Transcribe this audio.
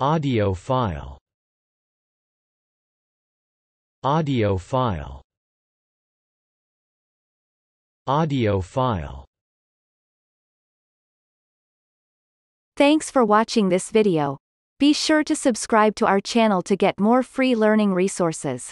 Audio file Audio file Audio file Thanks for watching this video. Be sure to subscribe to our channel to get more free learning resources.